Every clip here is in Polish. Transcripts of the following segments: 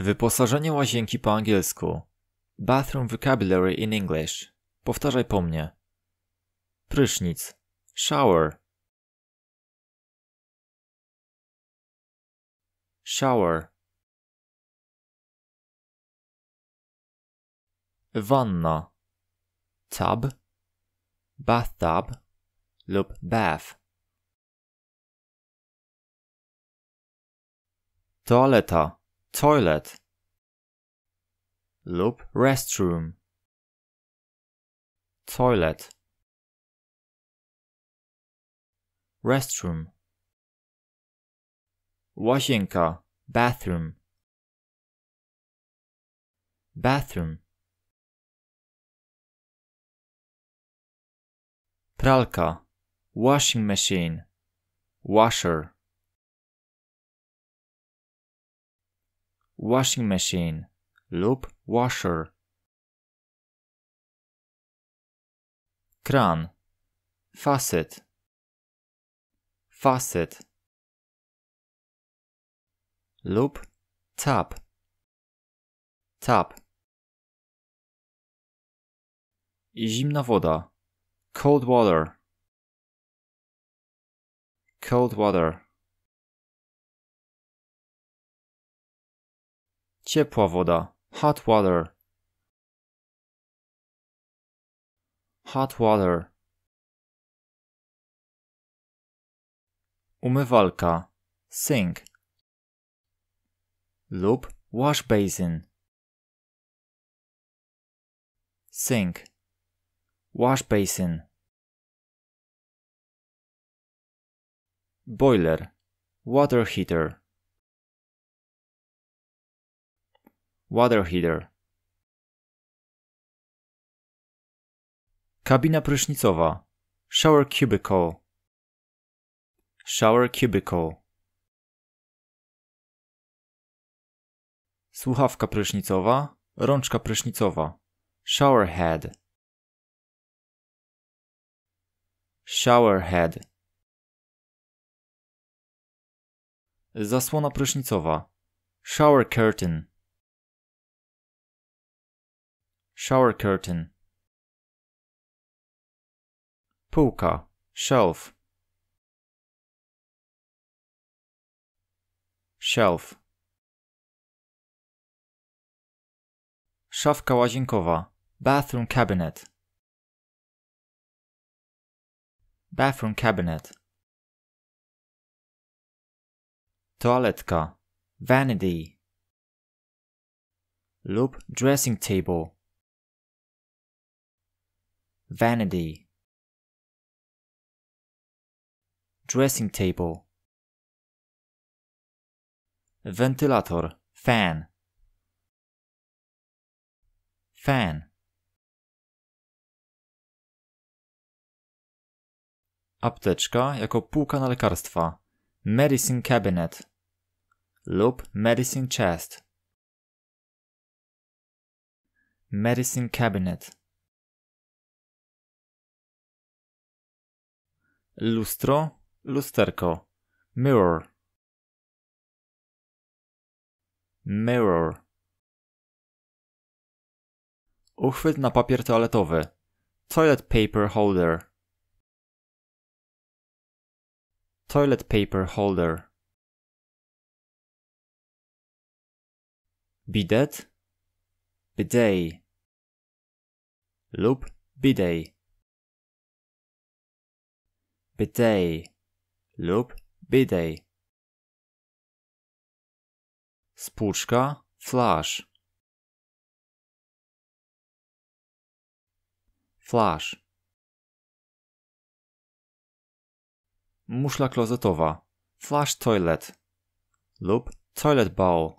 Wyposażenie łazienki po angielsku. Bathroom vocabulary in English. Powtarzaj po mnie. Prysznic. Shower. Shower. Wanna. Tub. Bathtub lub bath. Toaleta. toilet lub restroom toilet restroom łazienka bathroom bathroom pralka washing machine washer washing machine, loop washer. Kran, facet, facet Loop, tap, tap. Zimna woda, cold water, cold water. Ciepła woda. Hot water. Hot water. Umywalka. Sink. Lub wash basin. Sink. Wash basin. Boiler. Water heater. Water heater. Kabina prysznicowa. Shower cubicle. Shower cubicle. Słuchawka prysznicowa. Rączka prysznicowa. Shower head. Shower head. Zasłona prysznicowa. Shower curtain. shower curtain. Puka, shelf. Shelf. Szafka łazienkowa, bathroom cabinet. Bathroom cabinet. Toaletka, vanity. Lub dressing table. vanity dressing table wentylator fan fan apteczka jako półka na lekarstwa medicine cabinet lub medicine chest medicine cabinet Lustro, lusterko. Mirror. Mirror. Uchwyt na papier toaletowy. Toilet paper holder. Toilet paper holder. Bidet. Bidet. Lub bidet bydej lub bydej. Spłuczka, flash. Flash. Muszla klozetowa, flash toilet lub toilet bowl.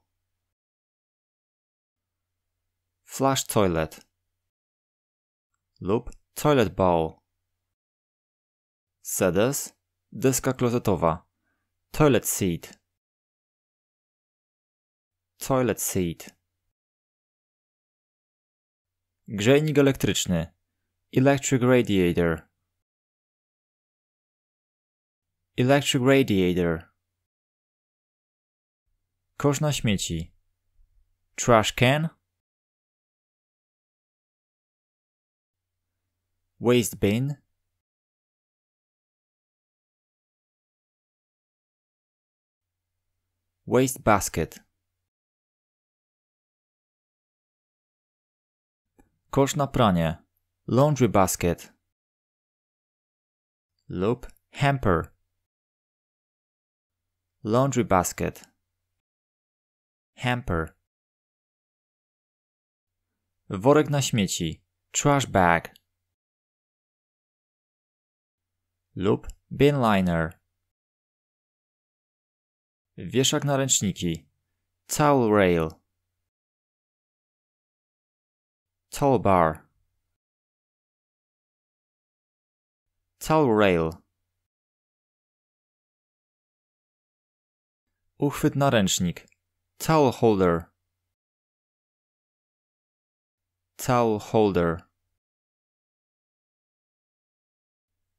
Flash toilet lub toilet bowl sedes, deska klozetowa, toilet seat, toilet seat, grzejnik elektryczny, electric radiator, electric radiator, kosz na śmieci, trash can, waste bin, Waste basket, Kosz na pranie. Laundry basket. Lub hamper. Laundry basket. Hamper. Worek na śmieci. Trash bag. Lub bin liner. Wieszak na ręczniki. Towel rail. towel bar. Towel rail. Uchwyt na ręcznik. Towel holder. Towel holder.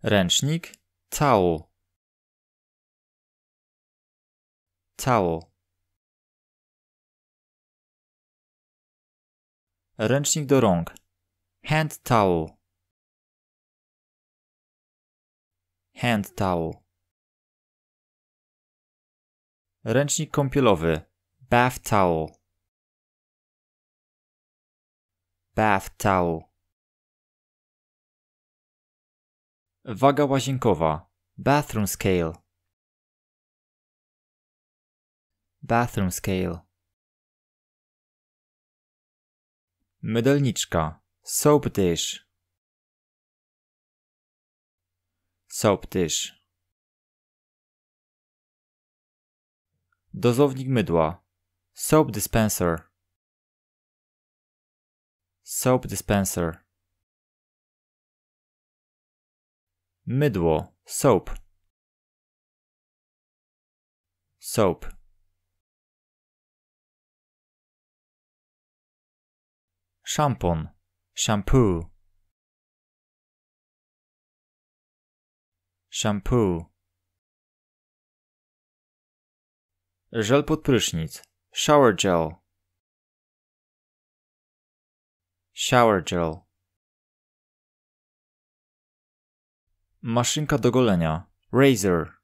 Ręcznik. Towel. Cało. Ręcznik do rąk. Hand towel. Hand towel. Ręcznik kąpielowy. Bath towel. Bath towel. Waga łazienkowa. Bathroom scale. Bathroom scale. Mydelniczka. Soap dish. Soap dish. Dozownik mydła. Soap dispenser. Soap dispenser. Mydło. Soap. Soap. Szampon. Shampoo. Shampoo. Żel pod prysznic. Shower gel. Shower gel. Maszynka do golenia. Razor.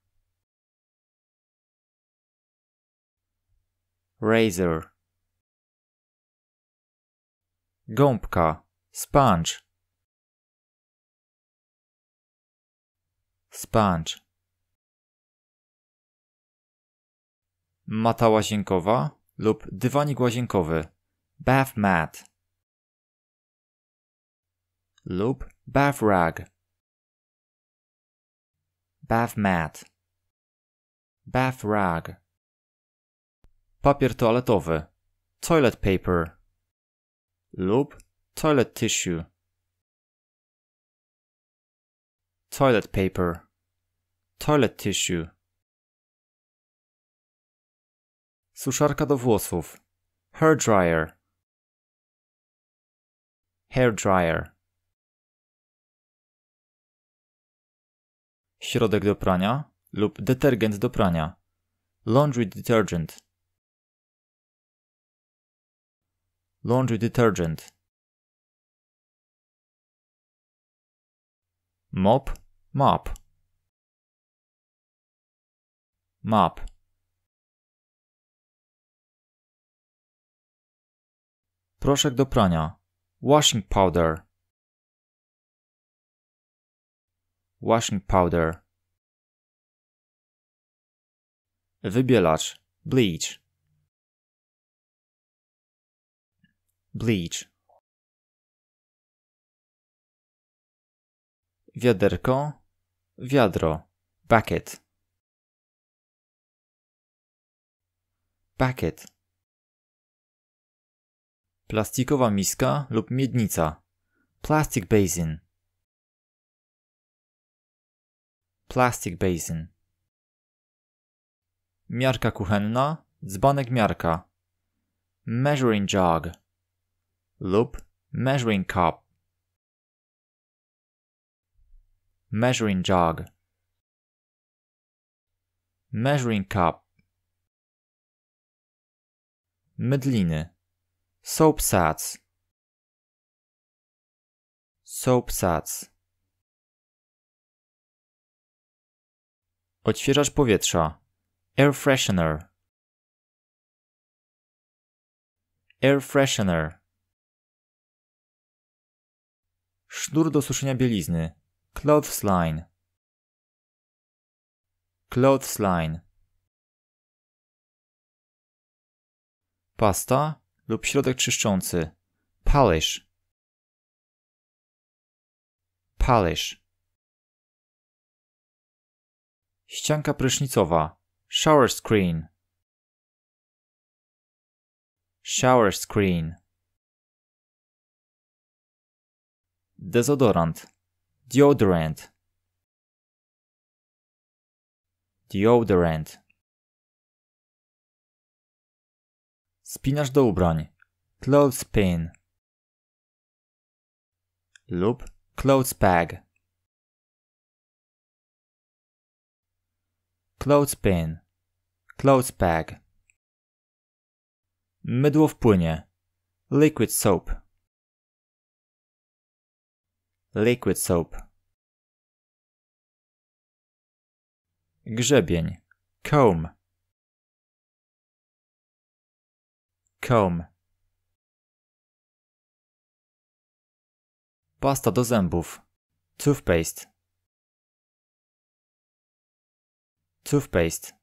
Razor gąbka, sponge. Sponge. Mata łazienkowa lub dywanik łazienkowy, bath mat lub bath rag, bath mat, bath rag, Papier toaletowy, toilet paper lub toilet tissue. Toilet paper. Toilet tissue. Suszarka do włosów. Hair dryer. Hair dryer. Środek do prania lub detergent do prania. Laundry detergent. Laundry detergent. Mop, mop. Mop. Proszek do prania. Washing powder. Washing powder. Wybielacz. Bleach. Bleach. Wiaderko, wiadro, bucket. Bucket. Plastikowa miska lub miednica. Plastic basin. Plastic basin. Miarka kuchenna, dzbanek miarka. Measuring jug lub measuring cup. Measuring jug. Measuring cup. Mydliny. Soap suds. Soap suds. Odświeżacz powietrza. Air freshener. Air freshener. Sznur do suszenia bielizny. Clothesline. Clothesline. Pasta lub środek czyszczący. Polish. Polish. Ścianka prysznicowa. Shower screen. Shower screen. Dezodorant. Deodorant. Deodorant. Spinasz do ubrań. Clothespin. Lub clothes bag. Clothespin. Clothes bag. Mydło w płynie. Liquid soap. Liquid soap. Grzebień. Comb. Comb. Pasta do zębów. Toothpaste. Toothpaste.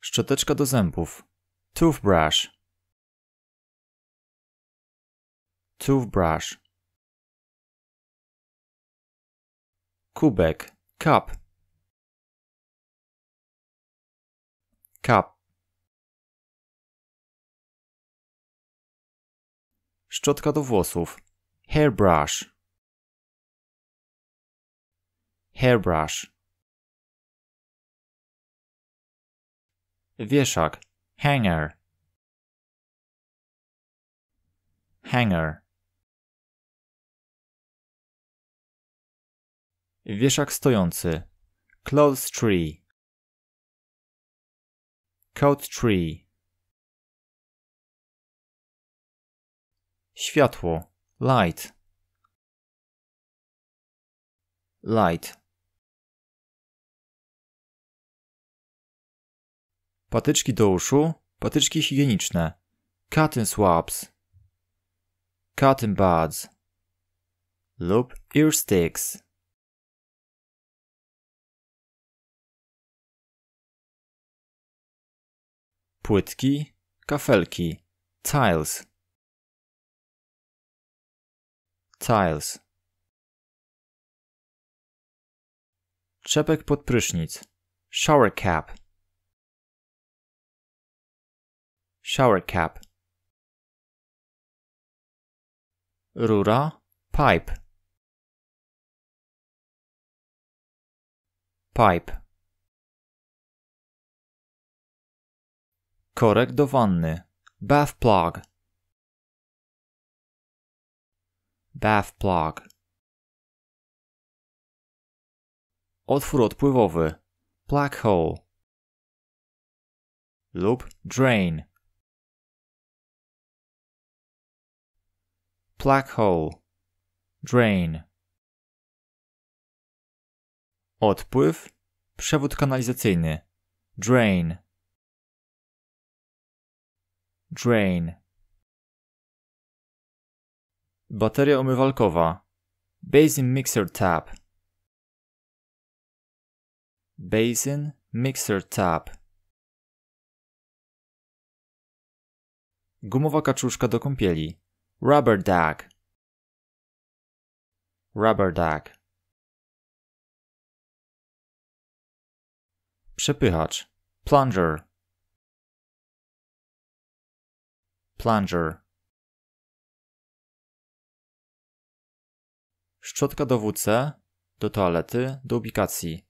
Szczoteczka do zębów. Toothbrush. toothbrush. Kubek, cup. Cup. Szczotka do włosów, hairbrush. Hairbrush. Wieszak, hanger. Hanger. Wieszak stojący. Clothes tree. Coat tree. Światło. Light. Light. Patyczki do uszu. Patyczki higieniczne. Cotton swabs. Cotton buds. Lub ear sticks. płytki, kafelki, tiles. Tiles. Czepek pod prysznic. Shower cap. Shower cap. Rura. Pipe. Pipe. Korek do wanny. Bath plug. Bath plug. Otwór odpływowy. Plug hole. Lub drain. Plug hole. Drain. Odpływ. Przewód kanalizacyjny. Drain. Drain. Bateria umywalkowa. Basin Mixer Tap. Basin Mixer Tap. Gumowa kaczuszka do kąpieli. Rubber Duck. Rubber Duck. Przepychacz. Plunger. plunger. Szczotka do WC, do toalety, do ubikacji.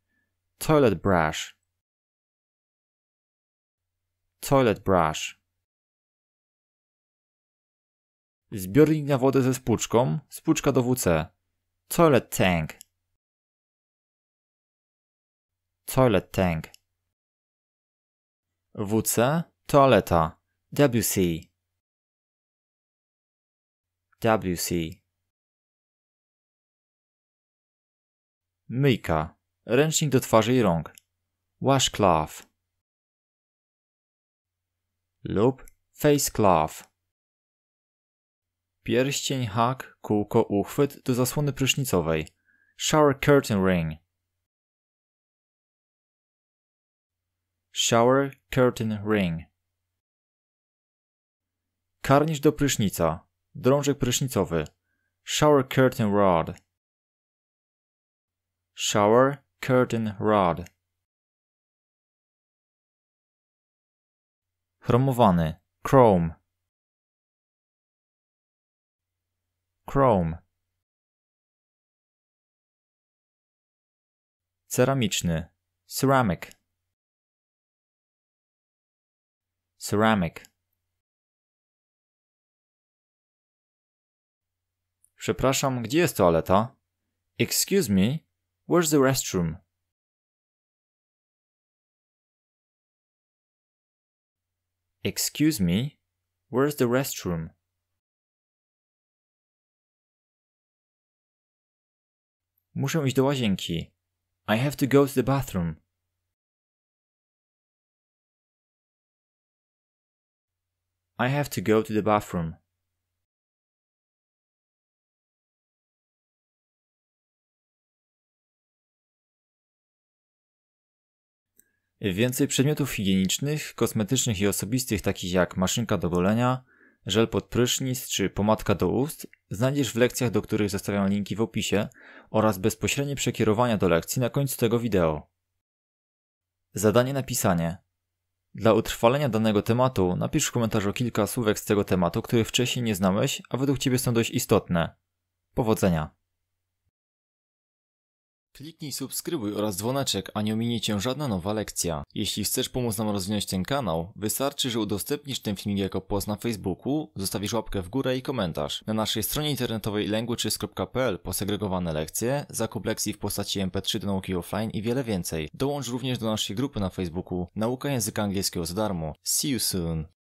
Toilet brush. Toilet brush. Zbiornik na wodę ze spłuczką, spłuczka do WC. Toilet tank. Toilet tank. WC, toaleta. WC. WC. Myjka. Ręcznik do twarzy i rąk. Washcloth. Lub facecloth. Pierścień, hak, kółko, uchwyt do zasłony prysznicowej. Shower curtain ring. Shower curtain ring. Karnisz do prysznica drążek prysznicowy, shower curtain rod. Shower curtain rod. Chromowany, chrome. Chrome. Ceramiczny, ceramic. Ceramic. Przepraszam, gdzie jest toaleta? Excuse me, where's the restroom? Excuse me, where's the restroom? Muszę iść do łazienki. I have to go to the bathroom. I have to go to the bathroom. Więcej przedmiotów higienicznych, kosmetycznych i osobistych takich jak maszynka do golenia, żel pod prysznic czy pomadka do ust znajdziesz w lekcjach, do których zostawiam linki w opisie oraz bezpośrednie przekierowania do lekcji na końcu tego wideo. Zadanie napisanie. Dla utrwalenia danego tematu napisz w komentarzu kilka słówek z tego tematu, których wcześniej nie znałeś, a według Ciebie są dość istotne. Powodzenia! Kliknij subskrybuj oraz dzwoneczek, a nie ominie Cię żadna nowa lekcja. Jeśli chcesz pomóc nam rozwinąć ten kanał, wystarczy, że udostępnisz ten filmik jako post na Facebooku, zostawisz łapkę w górę i komentarz. Na naszej stronie internetowej languages.pl posegregowane lekcje, zakup lekcji w postaci MP3 do nauki offline i wiele więcej. Dołącz również do naszej grupy na Facebooku Nauka Języka Angielskiego za darmo. See you soon!